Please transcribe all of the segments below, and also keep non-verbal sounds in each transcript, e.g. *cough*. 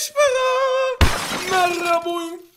Dispara! Narraboink!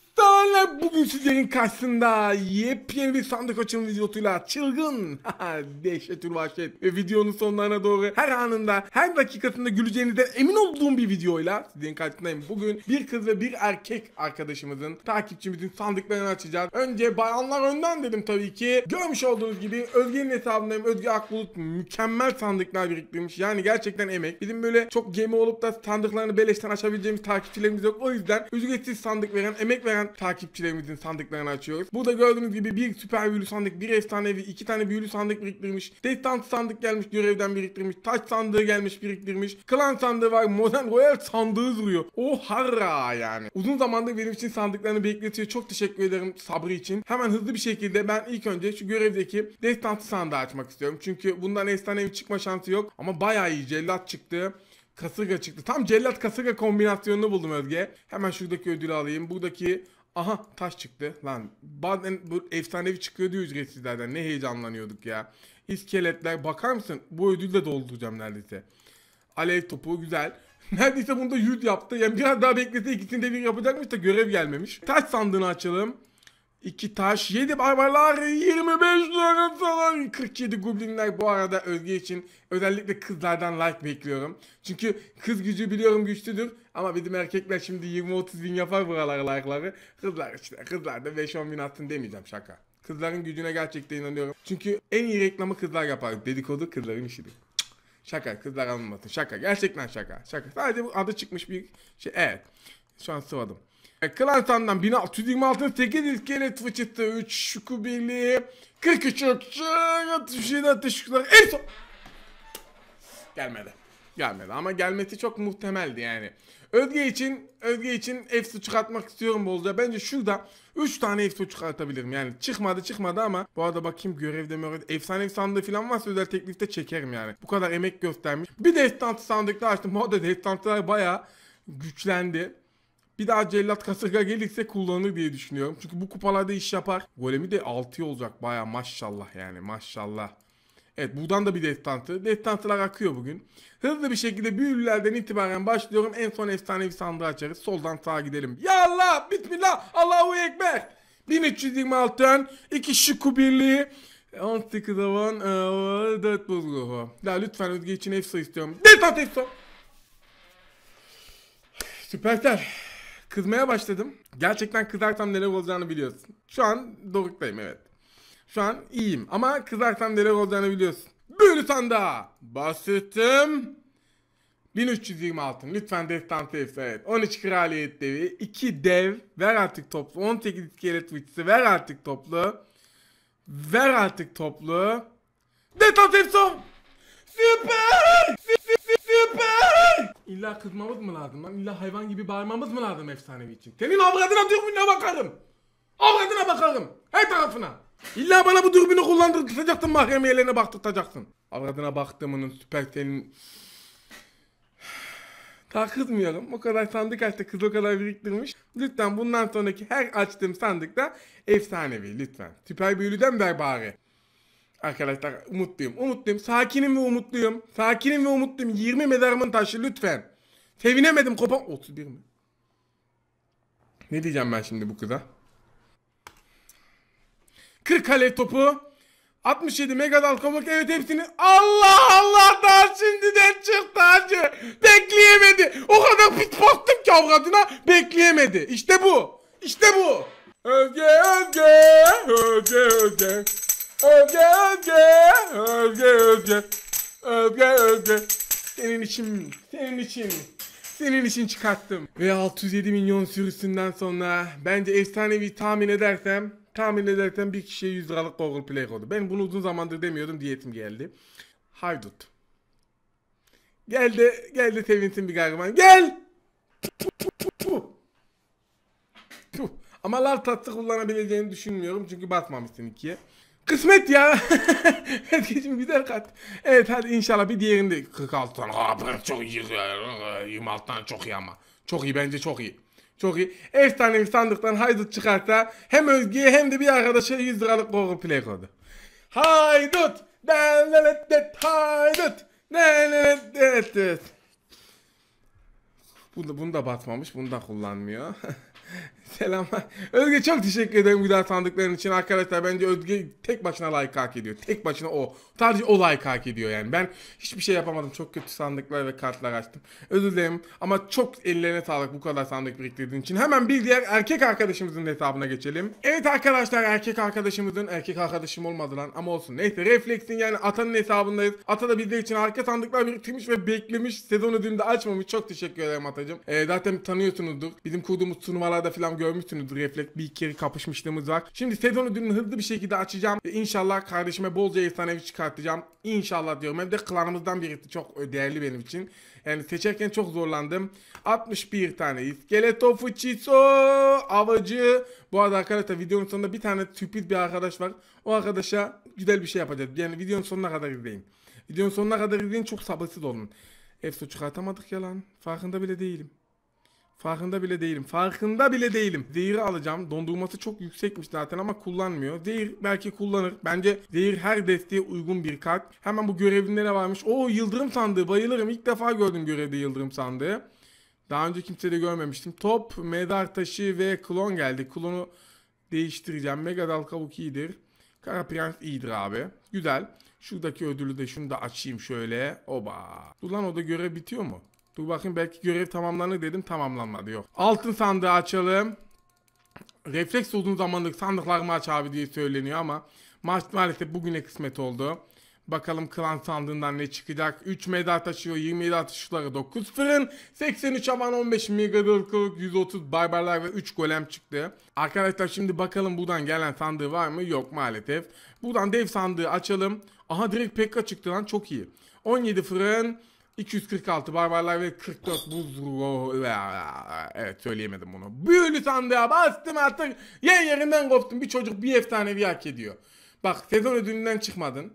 bugün sizlerin karşısında yepyeni bir sandık açım videosuyla çılgın *laughs* dehşetül vahşet ve videonun sonlarına doğru her anında her dakikasında güleceğinizden emin olduğum bir videoyla sizlerin karşısındayım. Bugün bir kız ve bir erkek arkadaşımızın takipçimizin sandıklarını açacağız. Önce bayanlar önden dedim tabii ki. Görmüş olduğunuz gibi Özge'nin hesabındayım. Özge Akbulut mükemmel sandıklar biriktirmiş. Yani gerçekten emek. Bizim böyle çok gemi olup da sandıklarını beleşten açabileceğimiz takipçilerimiz yok. O yüzden ücretsiz sandık veren, emek veren takip takipçilerimizin sandıklarını açıyoruz. Burada gördüğünüz gibi bir süper büyülü sandık, bir efsanevi, iki tane büyülü sandık biriktirmiş. Destans sandık gelmiş görevden biriktirmiş. Taç sandığı gelmiş biriktirmiş. Klan sandığı var. Modern Royal sandığı duruyor. O harra yani. Uzun zamandır benim için sandıklarını bekletiyor. Çok teşekkür ederim sabrı için. Hemen hızlı bir şekilde ben ilk önce şu görevdeki destansı sandığı açmak istiyorum. Çünkü bundan efsanevi çıkma şansı yok. Ama bayağı iyi. Cellat çıktı. Kasırga çıktı. Tam cellat kasırga kombinasyonunu buldum Özge. Hemen şuradaki ödülü alayım. Buradaki Aha taş çıktı. Lan bazen bu efsanevi çıkıyor diyor ücretsizlerden. Ne heyecanlanıyorduk ya. İskeletler bakar mısın? Bu ödülü de dolduracağım neredeyse. Alev topu güzel. *laughs* Neredeyse bunda 100 yaptı. Yani biraz daha beklese ikisini de bir yapacakmış da görev gelmemiş. Taş sandığını açalım. 2 taş, 7 barbarlar, 25 lira falan. 47 goblinler bu arada Özge için özellikle kızlardan like bekliyorum. Çünkü kız gücü biliyorum güçlüdür ama bizim erkekler şimdi 20-30 bin yapar buralara like'ları. Kızlar işte kızlar da 5-10 bin attın demeyeceğim şaka. Kızların gücüne gerçekten inanıyorum. Çünkü en iyi reklamı kızlar yapar. Dedikodu kızların işidir. Şaka kızlar anılmasın. Şaka gerçekten şaka. Şaka sadece bu adı çıkmış bir şey. Evet. Şansı vardım. Klansan'dan 1626 8 iskelet fıçısı 3 şuku birliği 43 ökçü 67 ateş şukuları en son Gelmedi gelmedi ama gelmesi çok muhtemeldi yani. Özge için Özge için F çıkartmak istiyorum bolca. Bence şurada 3 tane F çıkartabilirim. Yani çıkmadı çıkmadı ama bu arada bakayım görevde mi efsane sandığı falan varsa özel teklifte çekerim yani. Bu kadar emek göstermiş. Bir de estantı sandıkta açtım. Bu arada estantlar baya güçlendi. Bir daha Cellat Kasırga gelirse kullanır diye düşünüyorum. Çünkü bu kupalarda iş yapar. Golemi de 6'ya olacak baya maşallah yani maşallah. Evet buradan da bir deftantı. Deftantlar akıyor bugün. Hızlı bir şekilde büyülerden itibaren başlıyorum. En son efsanevi sandığı açarız. Soldan sağa gidelim. Ya Allah! Bismillah! Allahu Ekber! 1326'ın 2 şıkkı birliği 18 avan 4 e, bozgu. Ya lütfen Özge için EFSA istiyorum. Deftant EFSA! Süperstar. Kızmaya başladım. Gerçekten kızarsam neler olacağını biliyorsun. Şu an doruktayım evet. Şu an iyiyim ama kızarsam neler olacağını biliyorsun. Böyle sanda bahsettim. 1320 Lütfen destansı efsa evet. 13 kraliyet devi. 2 dev. Ver artık toplu. 18 iskelet fıçısı. Ver artık toplu. Ver artık toplu. Destansı efsa. Süper! Süper! İlla kızmamız mı lazım lan? İlla hayvan gibi bağırmamız mı lazım efsanevi için? Senin avradına dürbünle bakarım. Avradına bakarım. Her tarafına. İlla bana bu dürbünü kullandırtacaksın mahremeyelerine baktırtacaksın. Avradına baktığımının süper senin... Daha kızmıyorum. O kadar sandık açtı. Kız o kadar biriktirmiş. Lütfen bundan sonraki her açtığım sandıkta efsanevi lütfen. Süper büyülüden ver bari. Arkadaşlar umutluyum. Umutluyum. Sakinim ve umutluyum. Sakinim ve umutluyum. 20 mezarımın taşı lütfen. Sevinemedim kopan. 31 mi? Ne diyeceğim ben şimdi bu kıza? 40 kale topu. 67 megadal komik evet hepsini Allah Allah daha şimdiden çıktı acı. Bekleyemedi. O kadar pit baktım ki avradına bekleyemedi. İşte bu. İşte bu. Özge özge özge özge. Öfke öfke. Öfke öfke. Öfke öfke. Senin için Senin için Senin için çıkarttım. Ve 607 milyon sürüsünden sonra bence efsanevi tahmin edersem tahmin edersem bir kişiye 100 liralık Google Play kodu. Ben bunu uzun zamandır demiyordum diyetim geldi. Haydut. geldi geldi gel sevinsin bir gariban Gel. Ama lal tatlı kullanabileceğini düşünmüyorum çünkü batmamışsın ikiye. Kısmet ya. *laughs* Herkesin gider kat. Evet hadi inşallah bir diğerinde 46 tane. Aa, çok iyi. 26 tane çok iyi ama. Çok iyi bence çok iyi. Çok iyi. Efsane bir sandıktan haydut çıkarsa hem Özge'ye hem de bir arkadaşa 100 liralık Google Play kodu. Haydut. Deleletet haydut. Deleletet. Bunu, bunu da batmamış. Bunu da kullanmıyor. *laughs* Selamlar. *laughs* Özge çok teşekkür ederim güzel sandıkların için. Arkadaşlar bence Özge tek başına like hak ediyor. Tek başına o. Sadece o like hak ediyor yani. Ben hiçbir şey yapamadım. Çok kötü sandıklar ve kartlar açtım. Özür dilerim ama çok ellerine sağlık bu kadar sandık biriktirdiğin için. Hemen bir diğer erkek arkadaşımızın hesabına geçelim. Evet arkadaşlar erkek arkadaşımızın erkek arkadaşım olmadı lan ama olsun. Neyse Reflex'in yani Atan'ın hesabındayız. Ata da bizler için harika sandıklar biriktirmiş ve beklemiş. Sezon ödülünü de açmamış. Çok teşekkür ederim Atacığım. Ee, zaten tanıyorsunuzdur. Bizim kurduğumuz turnuvalarda falan görmüşsünüz Reflect bir iki kere kapışmışlığımız var. Şimdi sezonu dün hızlı bir şekilde açacağım. Ve inşallah kardeşime bolca efsanevi çıkartacağım. İnşallah diyorum. Hem de klanımızdan birisi çok değerli benim için. Yani seçerken çok zorlandım. 61 tane iskeleto fuchiso avacı. Bu arada arkadaşlar videonun sonunda bir tane sürpriz bir arkadaş var. O arkadaşa güzel bir şey yapacağız. Yani videonun sonuna kadar izleyin. Videonun sonuna kadar izleyin çok sabırsız olun. Efso çıkartamadık yalan. lan. Farkında bile değilim. Farkında bile değilim. Farkında bile değilim. Zehiri alacağım. Dondurması çok yüksekmiş zaten ama kullanmıyor. Zehir belki kullanır. Bence zehir her desteğe uygun bir kart. Hemen bu görevinde ne varmış? O yıldırım sandığı. Bayılırım. İlk defa gördüm görevde yıldırım sandığı. Daha önce kimse de görmemiştim. Top, mezar taşı ve klon geldi. Klonu değiştireceğim. Mega dal kavuk iyidir. Kara prens iyidir abi. Güzel. Şuradaki ödülü de şunu da açayım şöyle. Oba. Ulan o da görev bitiyor mu? Dur bakayım belki görev tamamlanır dedim tamamlanmadı yok. Altın sandığı açalım. Refleks uzun zamandır sandıklarımı aç abi diye söyleniyor ama maç maalesef bugüne kısmet oldu. Bakalım klan sandığından ne çıkacak. 3 medal taşıyor. 27 atışları 9 fırın. 83 aman 15 megadılkılık 130 barbarlar ve 3 golem çıktı. Arkadaşlar şimdi bakalım buradan gelen sandığı var mı? Yok maalesef. Buradan dev sandığı açalım. Aha direkt pekka çıktı lan çok iyi. 17 fırın. 246 barbarlar ve 44 buz Evet söyleyemedim bunu. Büyülü sandığa bastım artık yer yerinden koptum. Bir çocuk bir efsanevi hak ediyor. Bak sezon ödülünden çıkmadın.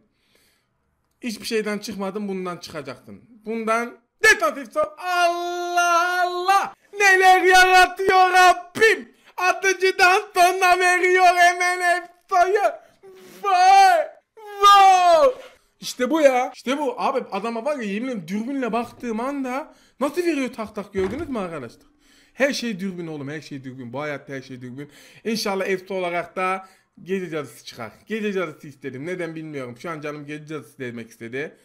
Hiçbir şeyden çıkmadın bundan çıkacaktın. Bundan detatif Allah Allah. Neler yaratıyor Rabbim. Atıcıdan sonra veriyor hemen efsayı. Vay. Vay. İşte bu ya. İşte bu. Abi adama var ya yemin dürbünle baktığım anda nasıl veriyor tak tak gördünüz mü arkadaşlar? Her şey dürbün oğlum her şey dürbün. Bu hayatta her şey dürbün. İnşallah efti olarak da gece cadısı çıkar. Gece cadısı istedim. Neden bilmiyorum. Şu an canım gece cadısı demek istedi.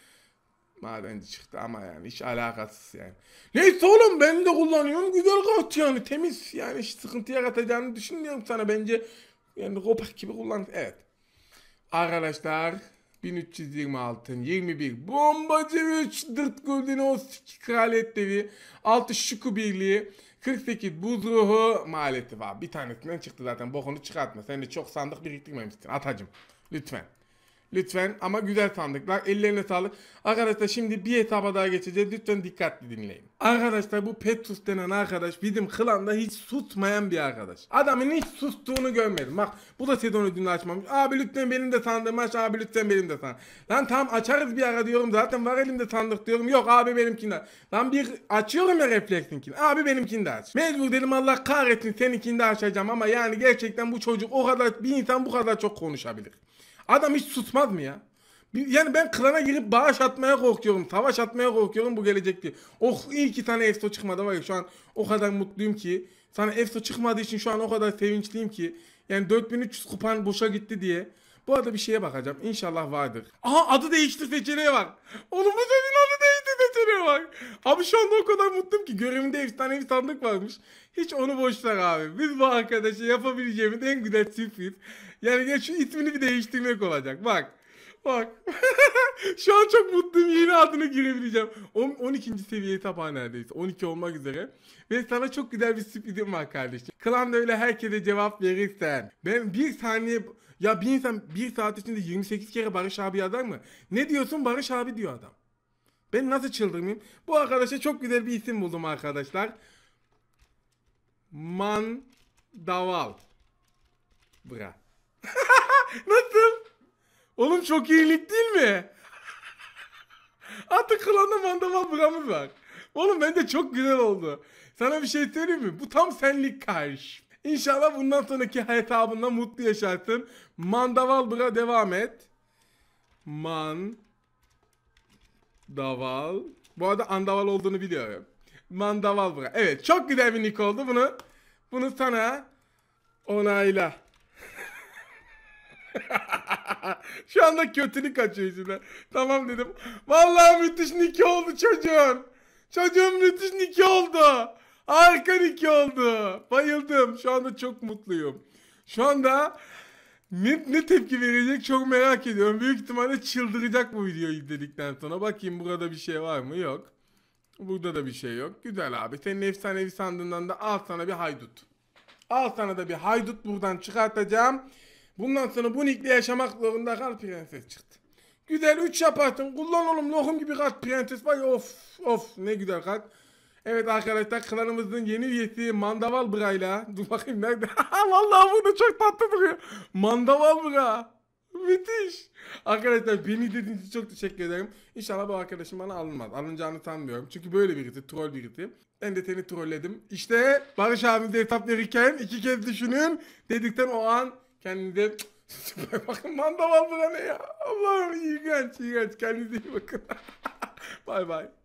Madenci çıktı ama yani hiç alakasız yani. Neyse oğlum ben de kullanıyorum. Güzel kat yani temiz. Yani hiç sıkıntı yaratacağını düşünmüyorum sana. Bence yani Robert gibi kullan. Evet. Arkadaşlar 1326, 21 Bombacı 3 Dırt Guldin 32 Kraliyetleri 6 Şuku Birliği 48 Buz Ruhu maliyeti var. Bir tanesinden çıktı zaten bokunu çıkartma. Sen de çok sandık biriktirmemişsin atacım. Lütfen. Lütfen ama güzel sandıklar Ellerine sağlık. Arkadaşlar şimdi bir etaba daha geçeceğiz. Lütfen dikkatli dinleyin. Arkadaşlar bu Petrus denen arkadaş bizim klanda hiç susmayan bir arkadaş. Adamın hiç sustuğunu görmedim. Bak bu da sezonu dün açmamış. Abi lütfen benim de tanıdığım aç. Abi lütfen benim de tanıdığım. Lan tamam açarız bir ara diyorum. Zaten var elimde sandık diyorum. Yok abi benimkinde. Lan bir açıyorum ya refleksinkini. Abi benimkinde aç. Mecbur dedim Allah kahretsin seninkinde açacağım ama yani gerçekten bu çocuk o kadar bir insan bu kadar çok konuşabilir. Adam hiç susmaz mı ya? Yani ben klana girip bağış atmaya korkuyorum. Savaş atmaya korkuyorum bu gelecek diye. Oh iyi ki tane EFSO çıkmadı var ya şu an o kadar mutluyum ki. Sana EFSO çıkmadığı için şu an o kadar sevinçliyim ki. Yani 4300 kupan boşa gitti diye. Bu arada bir şeye bakacağım. İnşallah vardır. Aha adı değişti seçeneği var. Oğlum bu senin adı değiştir seçeneği var. Abi şu anda o kadar mutluyum ki. Görevimde efsanevi sandık varmış. Hiç onu boşlar abi. Biz bu arkadaşa yapabileceğimiz en güzel sürpriz. Yani ya şu ismini bir değiştirmek olacak. Bak. Bak. *laughs* şu an çok mutluyum. Yeni adını girebileceğim. 12. seviye tabağı neredeyse. 12 olmak üzere. Ve sana çok güzel bir sürprizim var kardeşim. Klanda öyle herkese cevap verirsen. Ben bir saniye... Ya bir insan bir saat içinde 28 kere Barış abi yazar mı? Ne diyorsun Barış abi diyor adam. Ben nasıl çıldırmayayım? Bu arkadaşa çok güzel bir isim buldum arkadaşlar. Mandaval. Bırak. Nasıl? Oğlum çok iyilik değil mi? Artık klanda mandaval buramız var. Oğlum bende çok güzel oldu. Sana bir şey söyleyeyim mi? Bu tam senlik karşı. İnşallah bundan sonraki hayat abında mutlu yaşarsın. Mandaval bura devam et. Man Daval. Bu arada andaval olduğunu biliyorum. Mandaval bura. Evet çok güzel bir nick oldu bunu. Bunu sana onayla. *laughs* Şu anda kötülük kaçıyor içimden. Tamam dedim. Vallahi müthiş niki oldu çocuğum. Çocuğum müthiş niki oldu. Harika niki oldu. Bayıldım. Şu anda çok mutluyum. Şu anda ne, ne tepki verecek çok merak ediyorum. Büyük ihtimalle çıldıracak bu videoyu dedikten sonra. Bakayım burada bir şey var mı? Yok. Burada da bir şey yok. Güzel abi. Senin efsanevi sandığından da al sana bir haydut. Al sana da bir haydut buradan çıkartacağım. Bundan sonra bu nikle yaşamak zorunda kal prenses çıktı. Güzel 3 yaparsın. Kullan oğlum lohum gibi kat prenses var of of ne güzel kat. Evet arkadaşlar kanalımızın yeni üyesi Mandaval Bra'yla. *laughs* Dur bakayım nerede? *laughs* Vallahi bunu çok tatlı duruyor. Mandaval Bra. Müthiş. Arkadaşlar beni izlediğiniz için çok teşekkür ederim. İnşallah bu arkadaşım bana alınmaz. Alınacağını sanmıyorum. Çünkü böyle birisi. Troll birisi. Ben de seni trolledim. İşte Barış abimize hesap verirken iki kez düşünün. Dedikten o an Kendinize süper *laughs* bakın mandal aldı ne ya. Allah'ım iyi geç iyi geç Kendinize iyi bakın. bye *laughs* bye.